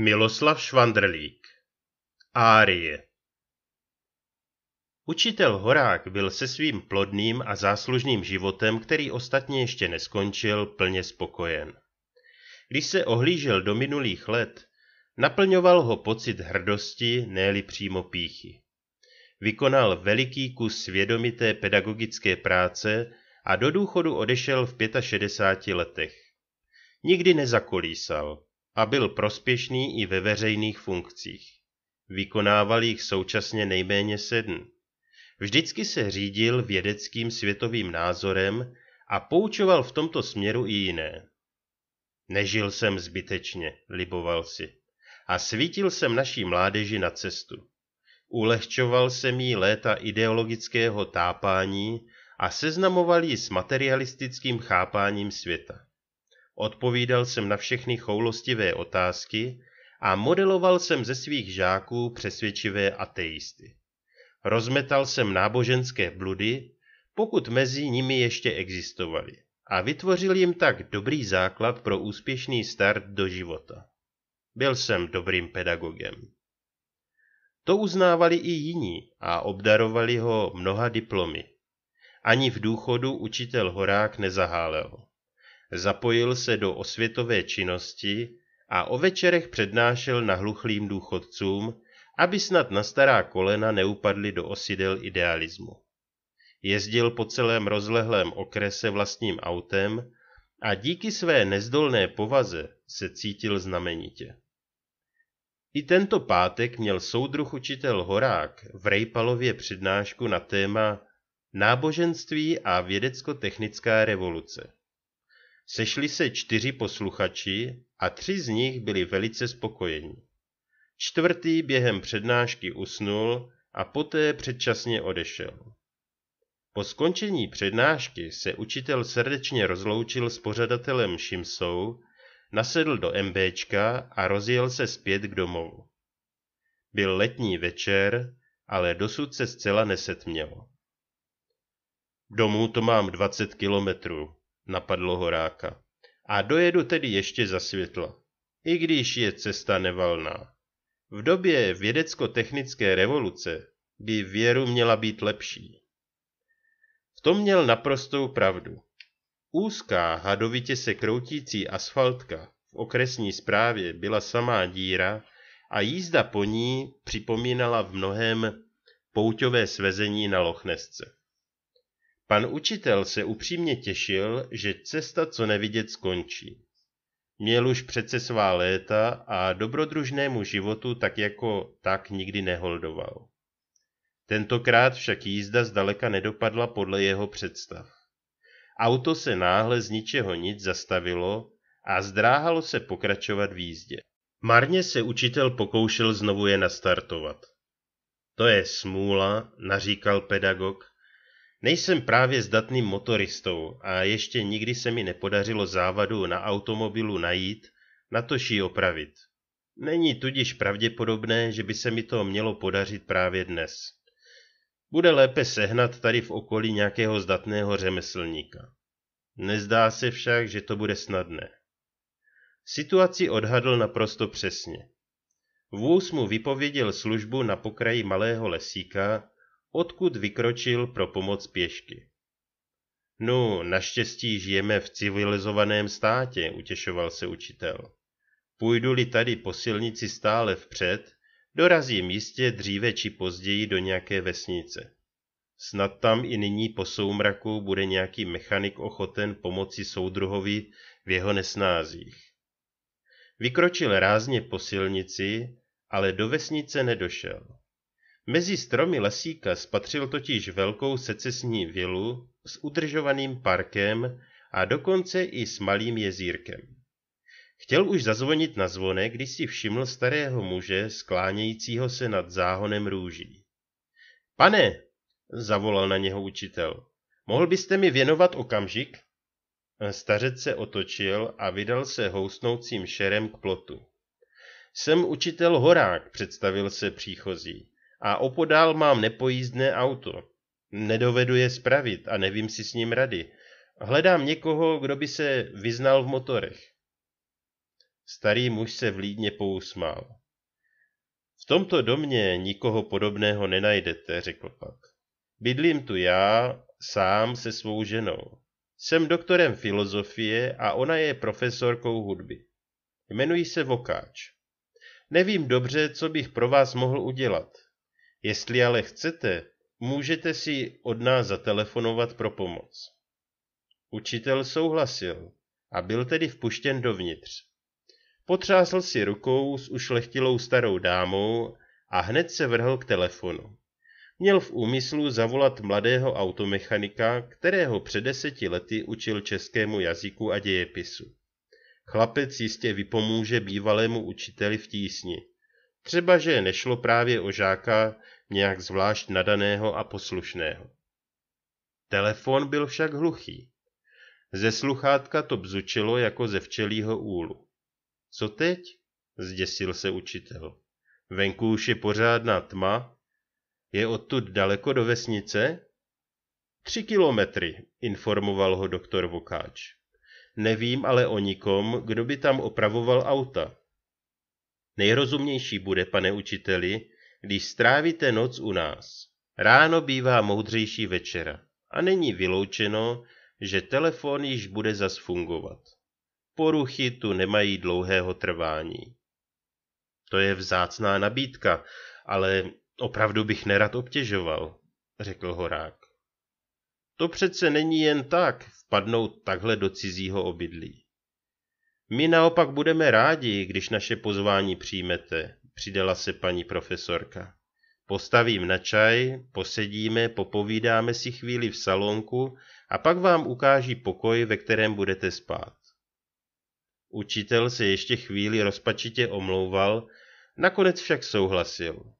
Miloslav Švandrlík Árie Učitel Horák byl se svým plodným a záslužným životem, který ostatně ještě neskončil, plně spokojen. Když se ohlížel do minulých let, naplňoval ho pocit hrdosti, ne přímo píchy. Vykonal veliký kus svědomité pedagogické práce a do důchodu odešel v 65 letech. Nikdy nezakolísal – a byl prospěšný i ve veřejných funkcích. Vykonával jich současně nejméně sedm. Vždycky se řídil vědeckým světovým názorem a poučoval v tomto směru i jiné. Nežil jsem zbytečně, liboval si, a svítil jsem naší mládeži na cestu. Ulehčoval jsem jí léta ideologického tápání a seznamoval ji s materialistickým chápáním světa odpovídal jsem na všechny choulostivé otázky a modeloval jsem ze svých žáků přesvědčivé ateisty. Rozmetal jsem náboženské bludy, pokud mezi nimi ještě existovaly, a vytvořil jim tak dobrý základ pro úspěšný start do života. Byl jsem dobrým pedagogem. To uznávali i jiní a obdarovali ho mnoha diplomy. Ani v důchodu učitel Horák nezahálel zapojil se do osvětové činnosti a o večerech přednášel nahluchlým důchodcům, aby snad na stará kolena neupadli do osidel idealismu. Jezdil po celém rozlehlém okrese vlastním autem a díky své nezdolné povaze se cítil znamenitě. I tento pátek měl soudruh učitel Horák v Rejpalově přednášku na téma Náboženství a vědecko-technická revoluce. Sešli se čtyři posluchači a tři z nich byli velice spokojeni. Čtvrtý během přednášky usnul a poté předčasně odešel. Po skončení přednášky se učitel srdečně rozloučil s pořadatelem Šimsou, nasedl do MBčka a rozjel se zpět k domovu. Byl letní večer, ale dosud se zcela nesetměl. Domů to mám 20 kilometrů, napadlo horáka. A dojedu tedy ještě za světla, i když je cesta nevalná. V době vědecko-technické revoluce by věru měla být lepší. V tom měl naprostou pravdu. Úzká, hadovitě se kroutící asfaltka v okresní správě byla samá díra a jízda po ní připomínala v mnohem pouťové svezení na Lochnesce. Pan učitel se upřímně těšil, že cesta co nevidět skončí. Měl už přece svá léta a dobrodružnému životu tak jako tak nikdy neholdoval. Tentokrát však jízda zdaleka nedopadla podle jeho představ. Auto se náhle z ničeho nic zastavilo a zdráhalo se pokračovat v jízdě. Marně se učitel pokoušel znovu je nastartovat. To je smůla, naříkal pedagog, Nejsem právě zdatným motoristou a ještě nikdy se mi nepodařilo závadu na automobilu najít, natož ji opravit. Není tudíž pravděpodobné, že by se mi to mělo podařit právě dnes. Bude lépe sehnat tady v okolí nějakého zdatného řemeslníka. Nezdá se však, že to bude snadné. Situaci odhadl naprosto přesně. Vůz mu vypověděl službu na pokraji malého lesíka, odkud vykročil pro pomoc pěšky. No, naštěstí žijeme v civilizovaném státě, utěšoval se učitel. Půjdu-li tady po silnici stále vpřed, dorazím jistě dříve či později do nějaké vesnice. Snad tam i nyní po soumraku bude nějaký mechanik ochoten pomoci soudruhovi v jeho nesnázích. Vykročil rázně po silnici, ale do vesnice nedošel. Mezi stromy lesíka spatřil totiž velkou secesní vilu s udržovaným parkem a dokonce i s malým jezírkem. Chtěl už zazvonit na zvone, když si všiml starého muže sklánějícího se nad záhonem růží. Pane, zavolal na něho učitel, mohl byste mi věnovat okamžik? Stařec se otočil a vydal se housnoucím šerem k plotu. Jsem učitel Horák, představil se příchozí a opodál mám nepojízdné auto. Nedovedu je spravit a nevím si s ním rady. Hledám někoho, kdo by se vyznal v motorech. Starý muž se vlídně pousmál. V tomto domě nikoho podobného nenajdete, řekl pak. Bydlím tu já, sám se svou ženou. Jsem doktorem filozofie a ona je profesorkou hudby. Jmenuji se Vokáč. Nevím dobře, co bych pro vás mohl udělat. Jestli ale chcete, můžete si od nás zatelefonovat pro pomoc. Učitel souhlasil a byl tedy vpuštěn dovnitř. Potřásl si rukou s ušlechtilou starou dámou a hned se vrhl k telefonu. Měl v úmyslu zavolat mladého automechanika, kterého před deseti lety učil českému jazyku a dějepisu. Chlapec jistě vypomůže bývalému učiteli v tísni. Třeba, že nešlo právě o žáka nějak zvlášť nadaného a poslušného. Telefon byl však hluchý. Ze sluchátka to bzučilo jako ze včelího úlu. Co teď? zděsil se učitel. Venku už je pořádná tma. Je odtud daleko do vesnice? Tři kilometry, informoval ho doktor Vokáč. Nevím ale o nikom, kdo by tam opravoval auta. Nejrozumnější bude, pane učiteli, když strávíte noc u nás. Ráno bývá moudřejší večera a není vyloučeno, že telefon již bude zas fungovat. Poruchy tu nemají dlouhého trvání. To je vzácná nabídka, ale opravdu bych nerad obtěžoval, řekl horák. To přece není jen tak, vpadnout takhle do cizího obydlí. My naopak budeme rádi, když naše pozvání přijmete, přidala se paní profesorka. Postavím na čaj, posedíme, popovídáme si chvíli v salonku a pak vám ukáží pokoj, ve kterém budete spát. Učitel se ještě chvíli rozpačitě omlouval, nakonec však souhlasil.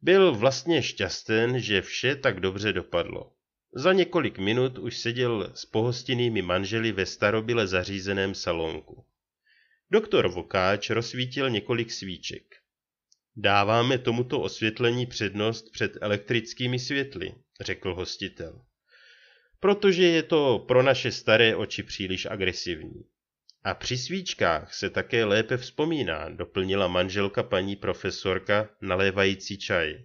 Byl vlastně šťasten, že vše tak dobře dopadlo. Za několik minut už seděl s pohostinými manželi ve starobile zařízeném salonku. Doktor Vokáč rozsvítil několik svíček. Dáváme tomuto osvětlení přednost před elektrickými světly, řekl hostitel. Protože je to pro naše staré oči příliš agresivní. A při svíčkách se také lépe vzpomíná, doplnila manželka paní profesorka, nalévající čaj.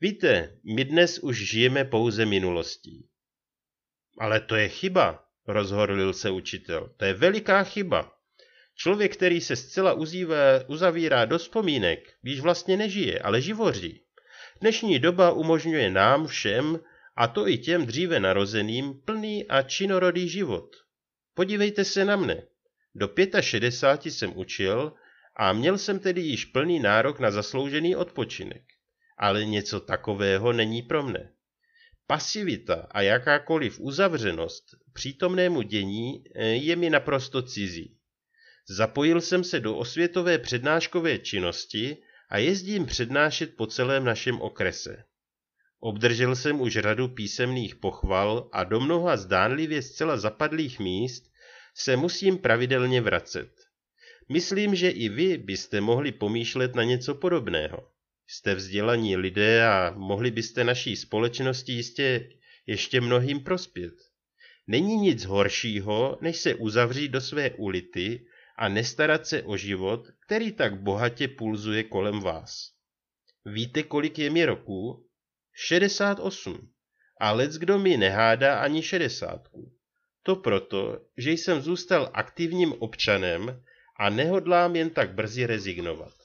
Víte, my dnes už žijeme pouze minulostí. Ale to je chyba, rozhorlil se učitel. To je veliká chyba. Člověk, který se zcela uzývá, uzavírá do vzpomínek, již vlastně nežije, ale živoří. Dnešní doba umožňuje nám všem, a to i těm dříve narozeným, plný a činorodý život. Podívejte se na mne. Do 65 jsem učil a měl jsem tedy již plný nárok na zasloužený odpočinek ale něco takového není pro mne. Pasivita a jakákoliv uzavřenost přítomnému dění e, je mi naprosto cizí. Zapojil jsem se do osvětové přednáškové činnosti a jezdím přednášet po celém našem okrese. Obdržel jsem už řadu písemných pochval a do mnoha zdánlivě zcela zapadlých míst se musím pravidelně vracet. Myslím, že i vy byste mohli pomýšlet na něco podobného. Jste vzdělaní lidé a mohli byste naší společnosti jistě ještě mnohým prospět. Není nic horšího, než se uzavřít do své ulity a nestarat se o život, který tak bohatě pulzuje kolem vás. Víte, kolik je mi roku? 68. A lec kdo mi nehádá ani 60. To proto, že jsem zůstal aktivním občanem a nehodlám jen tak brzy rezignovat.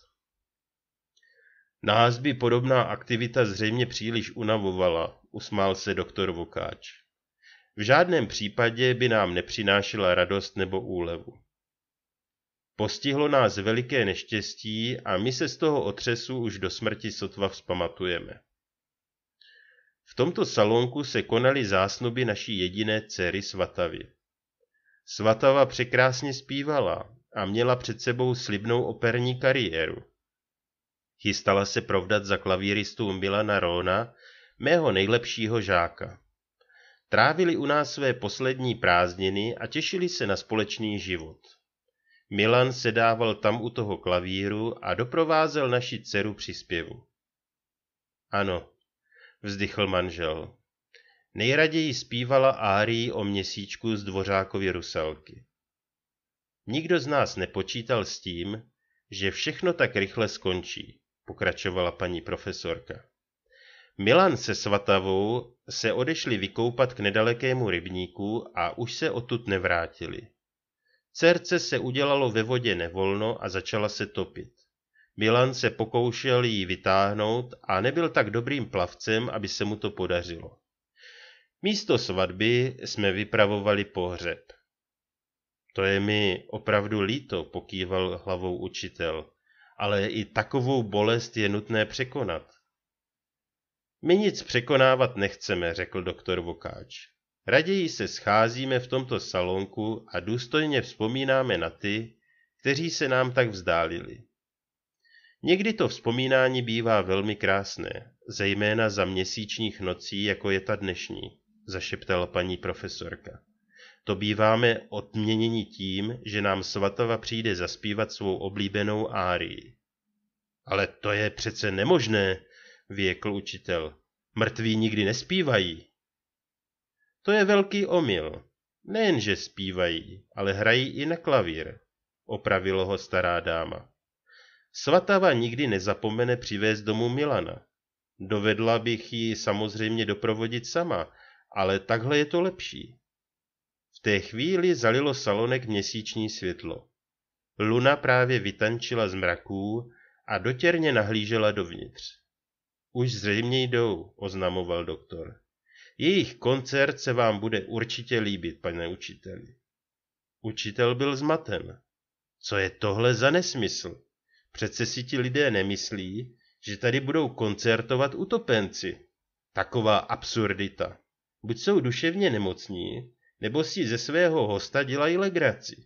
Nás by podobná aktivita zřejmě příliš unavovala, usmál se doktor Vokáč. V žádném případě by nám nepřinášela radost nebo úlevu. Postihlo nás veliké neštěstí a my se z toho otřesu už do smrti sotva vzpamatujeme. V tomto salonku se konaly zásnuby naší jediné dcery Svatavy. Svatava překrásně zpívala a měla před sebou slibnou operní kariéru. Chystala se provdat za klavíristu Milana Rona, mého nejlepšího žáka. Trávili u nás své poslední prázdniny a těšili se na společný život. Milan sedával tam u toho klavíru a doprovázel naši dceru při zpěvu. Ano, vzdychl manžel. Nejraději zpívala árii o měsíčku z Dvořákovy Rusalky. Nikdo z nás nepočítal s tím, že všechno tak rychle skončí pokračovala paní profesorka. Milan se Svatavou se odešli vykoupat k nedalekému rybníku a už se odtud nevrátili. Cerce se udělalo ve vodě nevolno a začala se topit. Milan se pokoušel ji vytáhnout a nebyl tak dobrým plavcem, aby se mu to podařilo. Místo svatby jsme vypravovali pohřeb. To je mi opravdu líto, pokýval hlavou učitel ale i takovou bolest je nutné překonat. My nic překonávat nechceme, řekl doktor Vokáč. Raději se scházíme v tomto salonku a důstojně vzpomínáme na ty, kteří se nám tak vzdálili. Někdy to vzpomínání bývá velmi krásné, zejména za měsíčních nocí, jako je ta dnešní, zašeptala paní profesorka to býváme odměněni tím, že nám Svatava přijde zaspívat svou oblíbenou árii. Ale to je přece nemožné, věkl učitel. Mrtví nikdy nespívají. To je velký omyl. Nejenže zpívají, ale hrají i na klavír, opravilo ho stará dáma. Svatava nikdy nezapomene přivést domů Milana. Dovedla bych ji samozřejmě doprovodit sama, ale takhle je to lepší té chvíli zalilo salonek měsíční světlo. Luna právě vytančila z mraků a dotěrně nahlížela dovnitř. Už zřejmě jdou, oznamoval doktor. Jejich koncert se vám bude určitě líbit, pane učiteli. Učitel byl zmaten. Co je tohle za nesmysl? Přece si ti lidé nemyslí, že tady budou koncertovat utopenci. Taková absurdita. Buď jsou duševně nemocní, nebo si ze svého hosta dělají legraci.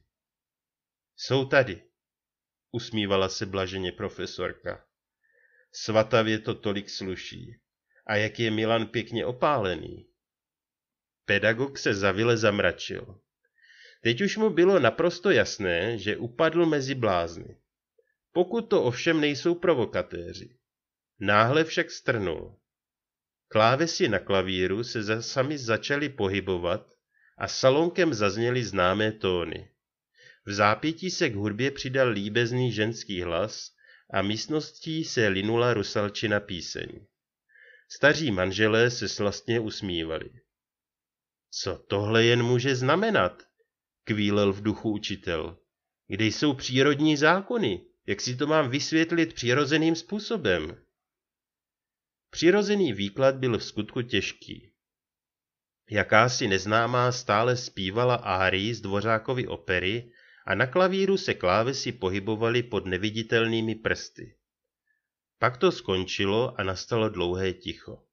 Jsou tady, usmívala se blaženě profesorka. Svatavě to tolik sluší. A jak je Milan pěkně opálený. Pedagog se zavile zamračil. Teď už mu bylo naprosto jasné, že upadl mezi blázny. Pokud to ovšem nejsou provokatéři. Náhle však strnul. Klávesy na klavíru se za sami začaly pohybovat a salonkem zazněly známé tóny. V zápětí se k hudbě přidal líbezný ženský hlas a místností se linula rusalčina píseň. Staří manželé se slastně usmívali. Co tohle jen může znamenat? kvílel v duchu učitel. Kde jsou přírodní zákony? Jak si to mám vysvětlit přirozeným způsobem? Přirozený výklad byl v skutku těžký. Jakási neznámá stále zpívala árii z Dvořákovy opery a na klavíru se klávesy pohybovaly pod neviditelnými prsty. Pak to skončilo a nastalo dlouhé ticho.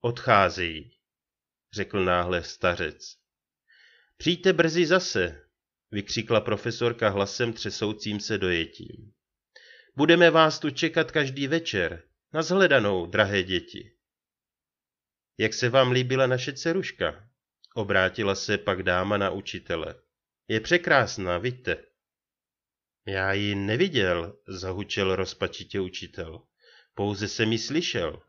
Odcházejí, řekl náhle stařec. Přijďte brzy zase, vykřikla profesorka hlasem třesoucím se dojetím. Budeme vás tu čekat každý večer. Nazhledanou, drahé děti. Jak se vám líbila naše ceruška? Obrátila se pak dáma na učitele. Je překrásná, vidíte. Já ji neviděl, zahučel rozpačitě učitel. Pouze se mi slyšel.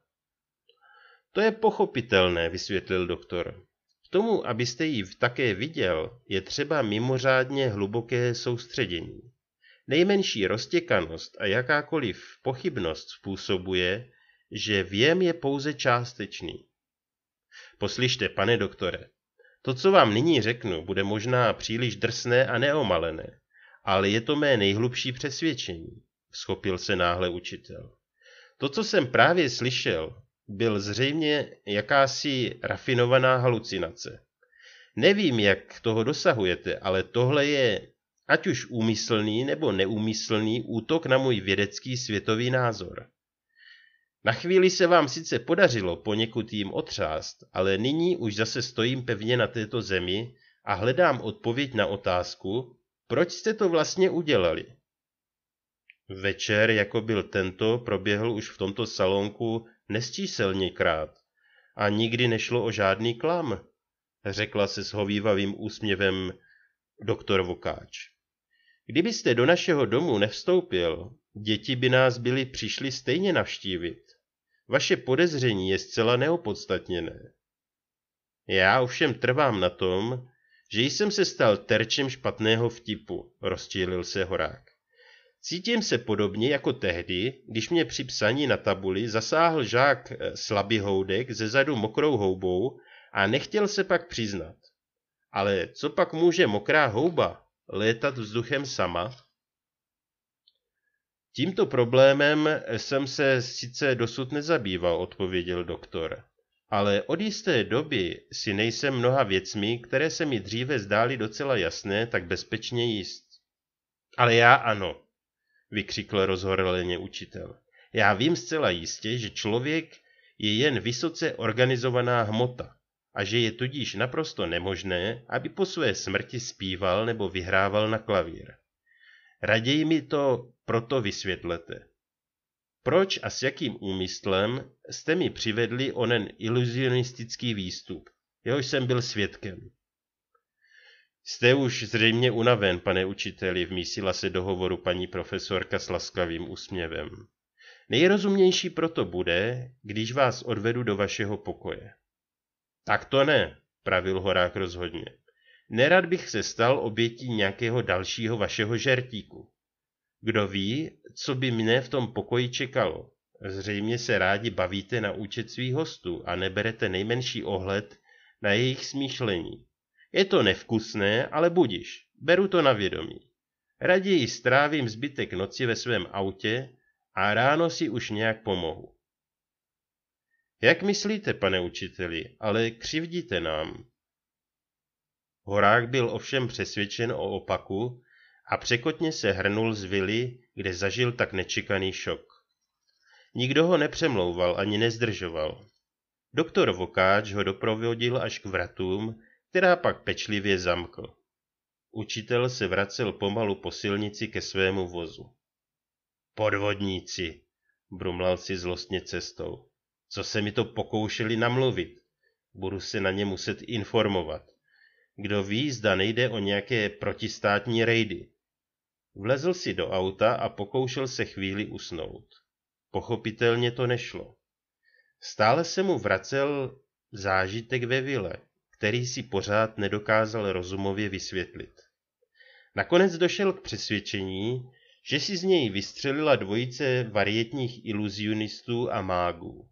To je pochopitelné, vysvětlil doktor. K tomu, abyste ji také viděl, je třeba mimořádně hluboké soustředění. Nejmenší roztěkanost a jakákoliv pochybnost způsobuje, že věm je pouze částečný. Poslyšte, pane doktore, to, co vám nyní řeknu, bude možná příliš drsné a neomalené, ale je to mé nejhlubší přesvědčení, schopil se náhle učitel. To, co jsem právě slyšel, byl zřejmě jakási rafinovaná halucinace. Nevím, jak toho dosahujete, ale tohle je ať už úmyslný nebo neúmyslný útok na můj vědecký světový názor. Na chvíli se vám sice podařilo poněkud jim otřást, ale nyní už zase stojím pevně na této zemi a hledám odpověď na otázku, proč jste to vlastně udělali. Večer, jako byl tento, proběhl už v tomto salonku krát a nikdy nešlo o žádný klam, řekla se s hovývavým úsměvem doktor Vokáč. Kdybyste do našeho domu nevstoupil, děti by nás byly přišli stejně navštívit. Vaše podezření je zcela neopodstatněné. Já ovšem trvám na tom, že jsem se stal terčem špatného vtipu, rozčílil se horák. Cítím se podobně jako tehdy, když mě při psaní na tabuli zasáhl žák eh, houdek ze zadu mokrou houbou a nechtěl se pak přiznat. Ale co pak může mokrá houba létat vzduchem sama? Tímto problémem jsem se sice dosud nezabýval, odpověděl doktor. Ale od jisté doby si nejsem mnoha věcmi, které se mi dříve zdály docela jasné, tak bezpečně jist. Ale já ano, vykřikl rozhoreleně učitel. Já vím zcela jistě, že člověk je jen vysoce organizovaná hmota a že je tudíž naprosto nemožné, aby po své smrti zpíval nebo vyhrával na klavír. Raději mi to proto vysvětlete. Proč a s jakým úmyslem jste mi přivedli onen iluzionistický výstup, jehož jsem byl svědkem? Jste už zřejmě unaven, pane učiteli, vmísila se do hovoru paní profesorka s laskavým úsměvem. Nejrozumější proto bude, když vás odvedu do vašeho pokoje. Tak to ne, pravil horák rozhodně. Nerad bych se stal obětí nějakého dalšího vašeho žertíku. Kdo ví, co by mne v tom pokoji čekalo. Zřejmě se rádi bavíte na účet svých hostů a neberete nejmenší ohled na jejich smýšlení. Je to nevkusné, ale budiš, beru to na vědomí. Raději strávím zbytek noci ve svém autě a ráno si už nějak pomohu. Jak myslíte, pane učiteli, ale křivdíte nám, Horák byl ovšem přesvědčen o opaku a překotně se hrnul z vily, kde zažil tak nečekaný šok. Nikdo ho nepřemlouval ani nezdržoval. Doktor Vokáč ho doprovodil až k vratům, která pak pečlivě zamkl. Učitel se vracel pomalu po silnici ke svému vozu. Podvodníci, brumlal si zlostně cestou. Co se mi to pokoušeli namluvit? Budu se na ně muset informovat. Kdo ví, zda nejde o nějaké protistátní rejdy. Vlezl si do auta a pokoušel se chvíli usnout. Pochopitelně to nešlo. Stále se mu vracel zážitek ve vile, který si pořád nedokázal rozumově vysvětlit. Nakonec došel k přesvědčení, že si z něj vystřelila dvojice varietních iluzionistů a mágů.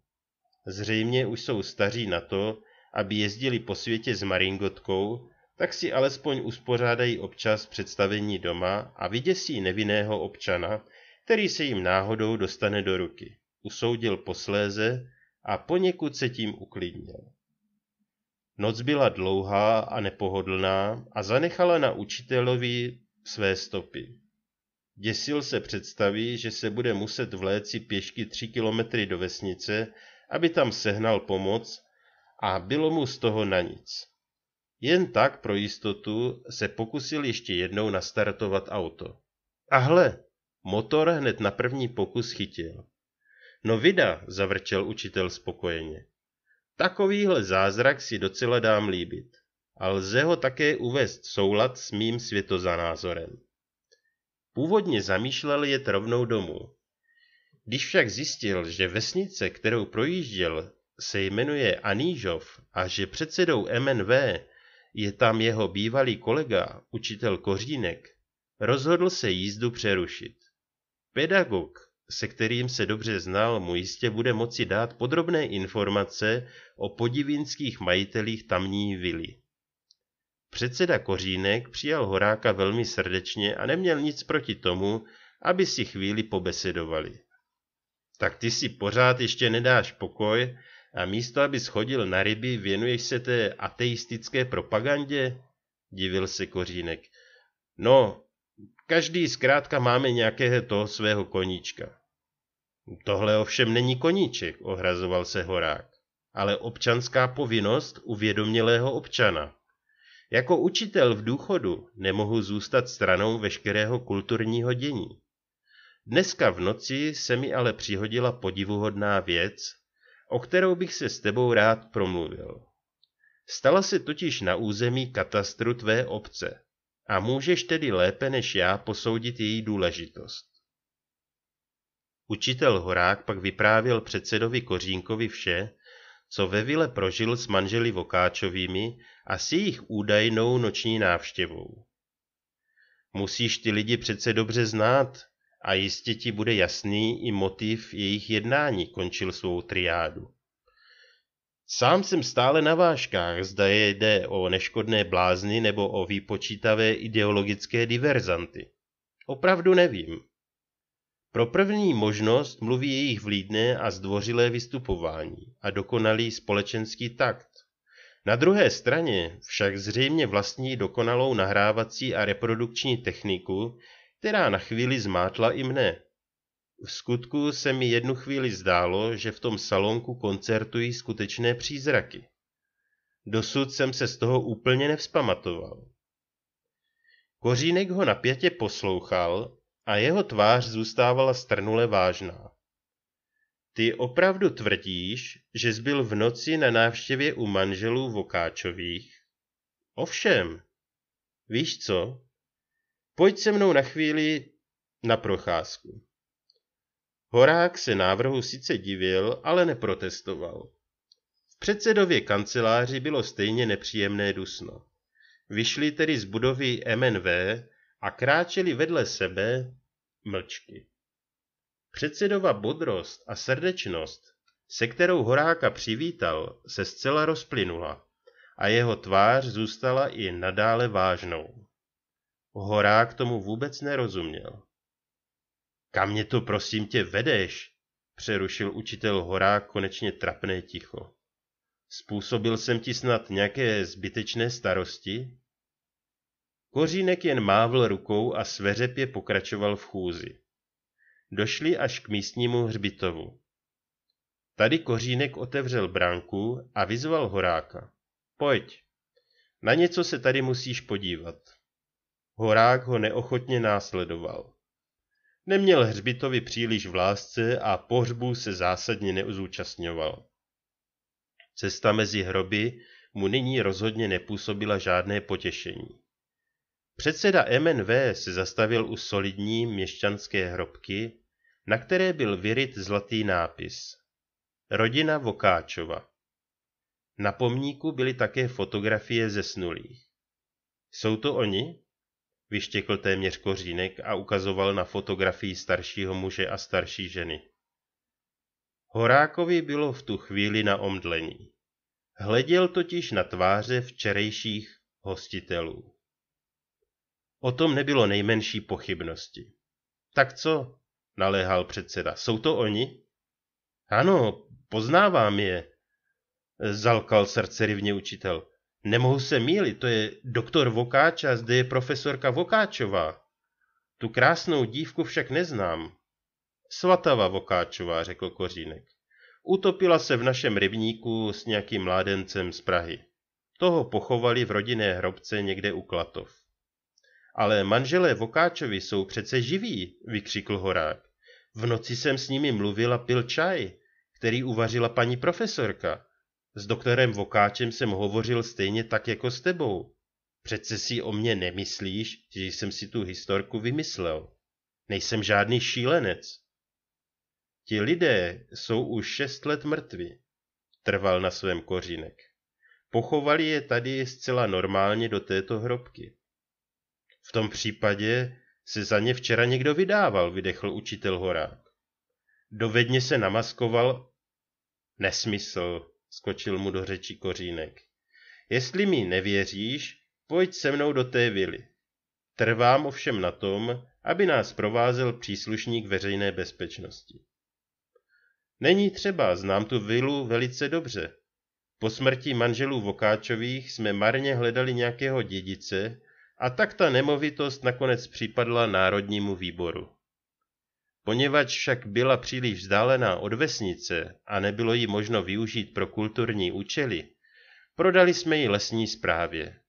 Zřejmě už jsou staří na to, aby jezdili po světě s maringotkou tak si alespoň uspořádají občas představení doma a vyděsí nevinného občana, který se jim náhodou dostane do ruky. Usoudil posléze a poněkud se tím uklidnil. Noc byla dlouhá a nepohodlná a zanechala na učitelovi své stopy. Děsil se představí, že se bude muset vléci pěšky tři kilometry do vesnice, aby tam sehnal pomoc a bylo mu z toho na nic. Jen tak pro jistotu se pokusil ještě jednou nastartovat auto. A hle, motor hned na první pokus chytil. No vida, zavrčel učitel spokojeně. Takovýhle zázrak si docela dám líbit. A lze ho také uvést soulad s mým světozanázorem. Původně zamýšlel jet rovnou domů. Když však zjistil, že vesnice, kterou projížděl, se jmenuje Anížov a že předsedou MNV je tam jeho bývalý kolega, učitel Kořínek, rozhodl se jízdu přerušit. Pedagog, se kterým se dobře znal, mu jistě bude moci dát podrobné informace o podivinských majitelích tamní vily. Předseda Kořínek přijal Horáka velmi srdečně a neměl nic proti tomu, aby si chvíli pobesedovali. Tak ty si pořád ještě nedáš pokoj a místo, aby schodil na ryby, věnuješ se té ateistické propagandě? Divil se Kořínek. No, každý zkrátka máme nějakého toho svého koníčka. Tohle ovšem není koníček, ohrazoval se Horák, ale občanská povinnost uvědomělého občana. Jako učitel v důchodu nemohu zůstat stranou veškerého kulturního dění. Dneska v noci se mi ale přihodila podivuhodná věc, o kterou bych se s tebou rád promluvil. Stala se totiž na území katastru tvé obce a můžeš tedy lépe než já posoudit její důležitost. Učitel Horák pak vyprávěl předsedovi Kořínkovi vše, co ve vile prožil s manželi Vokáčovými a s jejich údajnou noční návštěvou. Musíš ty lidi přece dobře znát, a jistě ti bude jasný i motiv jejich jednání, končil svou triádu. Sám jsem stále na vážkách, zda je jde o neškodné blázny nebo o výpočítavé ideologické diverzanty. Opravdu nevím. Pro první možnost mluví jejich vlídné a zdvořilé vystupování a dokonalý společenský takt. Na druhé straně však zřejmě vlastní dokonalou nahrávací a reprodukční techniku, která na chvíli zmátla i mne. V skutku se mi jednu chvíli zdálo, že v tom salonku koncertují skutečné přízraky. Dosud jsem se z toho úplně nevzpamatoval. Kořínek ho napětě poslouchal a jeho tvář zůstávala strnule vážná. Ty opravdu tvrdíš, že jsi byl v noci na návštěvě u manželů Vokáčových? Ovšem. Víš co, Pojď se mnou na chvíli na procházku. Horák se návrhu sice divil, ale neprotestoval. V předsedově kanceláři bylo stejně nepříjemné dusno. Vyšli tedy z budovy MNV a kráčeli vedle sebe mlčky. Předsedova bodrost a srdečnost, se kterou Horáka přivítal, se zcela rozplynula a jeho tvář zůstala i nadále vážnou. Horák tomu vůbec nerozuměl. Kam mě to prosím tě vedeš? Přerušil učitel Horák konečně trapné ticho. Způsobil jsem ti snad nějaké zbytečné starosti? Kořínek jen mávl rukou a sveřepě pokračoval v chůzi. Došli až k místnímu hřbitovu. Tady Kořínek otevřel bránku a vyzval Horáka. Pojď, na něco se tady musíš podívat. Horák ho neochotně následoval. Neměl hřbitovi příliš v lásce a pohřbu se zásadně neuzúčastňoval. Cesta mezi hroby mu nyní rozhodně nepůsobila žádné potěšení. Předseda MNV se zastavil u solidní měšťanské hrobky, na které byl vyryt zlatý nápis. Rodina Vokáčova. Na pomníku byly také fotografie zesnulých. Jsou to oni? vyštěkl téměř kořínek a ukazoval na fotografii staršího muže a starší ženy. Horákovi bylo v tu chvíli na omdlení. Hleděl totiž na tváře včerejších hostitelů. O tom nebylo nejmenší pochybnosti. Tak co? naléhal předseda. Jsou to oni? Ano, poznávám je, zalkal srdcerivně učitel. Nemohu se mýlit, to je doktor a zde je profesorka Vokáčová. Tu krásnou dívku však neznám. Svatava Vokáčová, řekl Kořínek. Utopila se v našem rybníku s nějakým mládencem z Prahy. Toho pochovali v rodinné hrobce někde u Klatov. Ale manželé Vokáčovi jsou přece živí, vykřikl Horák. V noci jsem s nimi mluvil a pil čaj, který uvařila paní profesorka. S doktorem Vokáčem jsem hovořil stejně tak jako s tebou. Přece si o mě nemyslíš, že jsem si tu historku vymyslel. Nejsem žádný šílenec. Ti lidé jsou už šest let mrtví, trval na svém kořínek. Pochovali je tady zcela normálně do této hrobky. V tom případě se za ně včera někdo vydával, vydechl učitel Horák. Dovedně se namaskoval. Nesmysl, skočil mu do řeči kořínek. Jestli mi nevěříš, pojď se mnou do té vily. Trvám ovšem na tom, aby nás provázel příslušník veřejné bezpečnosti. Není třeba, znám tu vilu velice dobře. Po smrti manželů Vokáčových jsme marně hledali nějakého dědice a tak ta nemovitost nakonec připadla Národnímu výboru. Poněvadž však byla příliš vzdálená od vesnice a nebylo ji možno využít pro kulturní účely, prodali jsme ji lesní správě.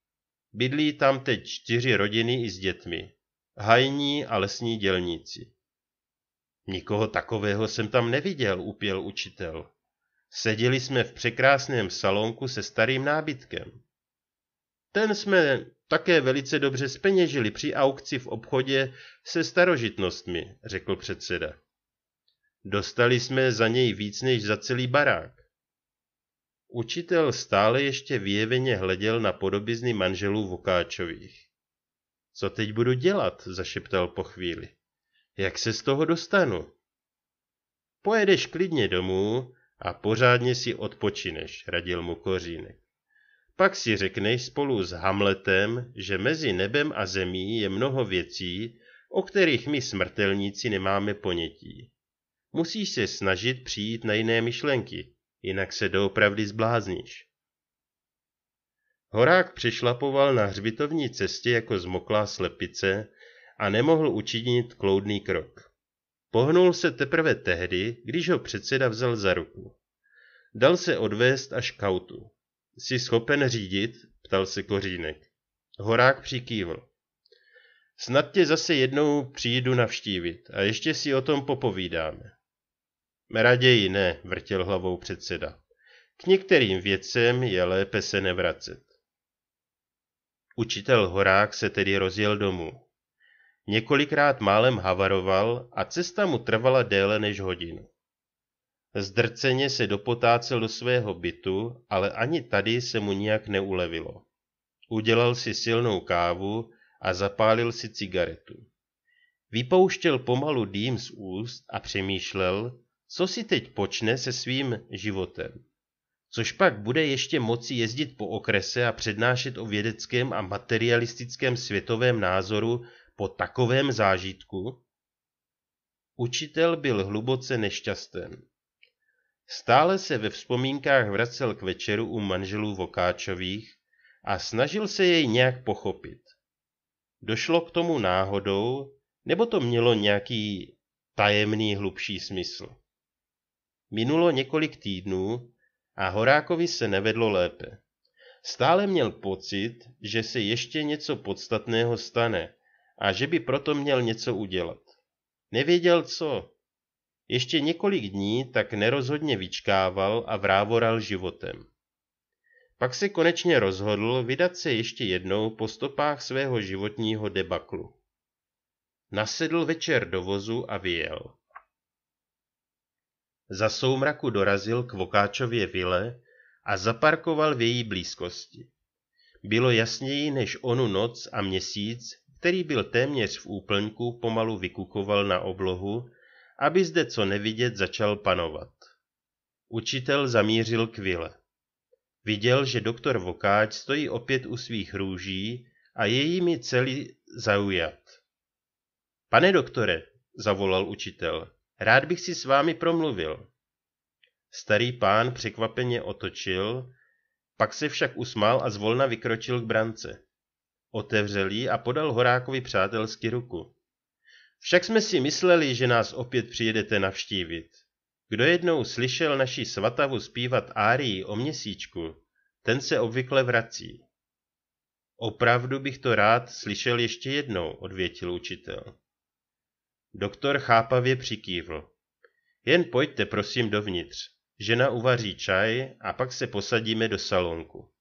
Bydlí tam teď čtyři rodiny i s dětmi. Hajní a lesní dělníci. Nikoho takového jsem tam neviděl, upěl učitel. Seděli jsme v překrásném salonku se starým nábytkem. Ten jsme také velice dobře speněžili při aukci v obchodě se starožitnostmi, řekl předseda. Dostali jsme za něj víc než za celý barák. Učitel stále ještě vyjeveně hleděl na podobizny manželů Vokáčových. Co teď budu dělat, zašeptal po chvíli. Jak se z toho dostanu? Pojedeš klidně domů a pořádně si odpočineš, radil mu Kořínek. Pak si řekneš spolu s Hamletem, že mezi nebem a zemí je mnoho věcí, o kterých my smrtelníci nemáme ponětí. Musíš se snažit přijít na jiné myšlenky, jinak se doopravdy zblázníš. Horák přešlapoval na hřbitovní cestě jako zmoklá slepice a nemohl učinit kloudný krok. Pohnul se teprve tehdy, když ho předseda vzal za ruku. Dal se odvést až k autu. Jsi schopen řídit? ptal se Kořínek. Horák přikývl. Snad tě zase jednou přijdu navštívit a ještě si o tom popovídáme. Raději ne, vrtěl hlavou předseda. K některým věcem je lépe se nevracet. Učitel Horák se tedy rozjel domů. Několikrát málem havaroval a cesta mu trvala déle než hodinu. Zdrceně se dopotácel do svého bytu, ale ani tady se mu nijak neulevilo. Udělal si silnou kávu a zapálil si cigaretu. Vypouštěl pomalu dým z úst a přemýšlel, co si teď počne se svým životem. Což pak bude ještě moci jezdit po okrese a přednášet o vědeckém a materialistickém světovém názoru po takovém zážitku? Učitel byl hluboce nešťasten. Stále se ve vzpomínkách vracel k večeru u manželů Vokáčových a snažil se jej nějak pochopit. Došlo k tomu náhodou, nebo to mělo nějaký tajemný hlubší smysl? Minulo několik týdnů a Horákovi se nevedlo lépe. Stále měl pocit, že se ještě něco podstatného stane a že by proto měl něco udělat. Nevěděl co, ještě několik dní tak nerozhodně vyčkával a vrávoral životem. Pak se konečně rozhodl vydat se ještě jednou po stopách svého životního debaklu. Nasedl večer do vozu a vyjel. Za soumraku dorazil k Vokáčově vile a zaparkoval v její blízkosti. Bylo jasněji než onu noc a měsíc, který byl téměř v úplňku, pomalu vykukoval na oblohu aby zde co nevidět začal panovat. Učitel zamířil k vile. Viděl, že doktor Vokáč stojí opět u svých růží a je jimi celý zaujat. Pane doktore, zavolal učitel, rád bych si s vámi promluvil. Starý pán překvapeně otočil, pak se však usmál a zvolna vykročil k brance. Otevřel ji a podal Horákovi přátelsky ruku. Však jsme si mysleli, že nás opět přijedete navštívit. Kdo jednou slyšel naši svatavu zpívat árii o měsíčku, ten se obvykle vrací. Opravdu bych to rád slyšel ještě jednou, odvětil učitel. Doktor chápavě přikývl. Jen pojďte prosím dovnitř. Žena uvaří čaj a pak se posadíme do salonku.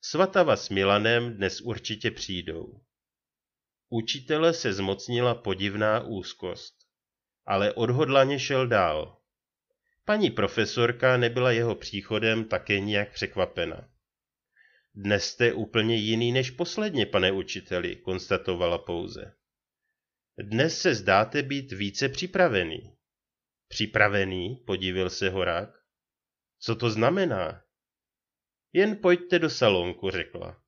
Svatava s Milanem dnes určitě přijdou. Učitele se zmocnila podivná úzkost, ale odhodlaně šel dál. Paní profesorka nebyla jeho příchodem také nijak překvapena. Dnes jste úplně jiný než posledně, pane učiteli, konstatovala pouze. Dnes se zdáte být více připravený. Připravený, podívil se horák. Co to znamená? Jen pojďte do salonku, řekla.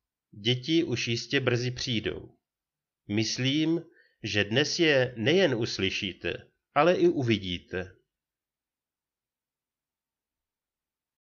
Děti už jistě brzy přijdou. Myslím, že dnes je nejen uslyšíte, ale i uvidíte.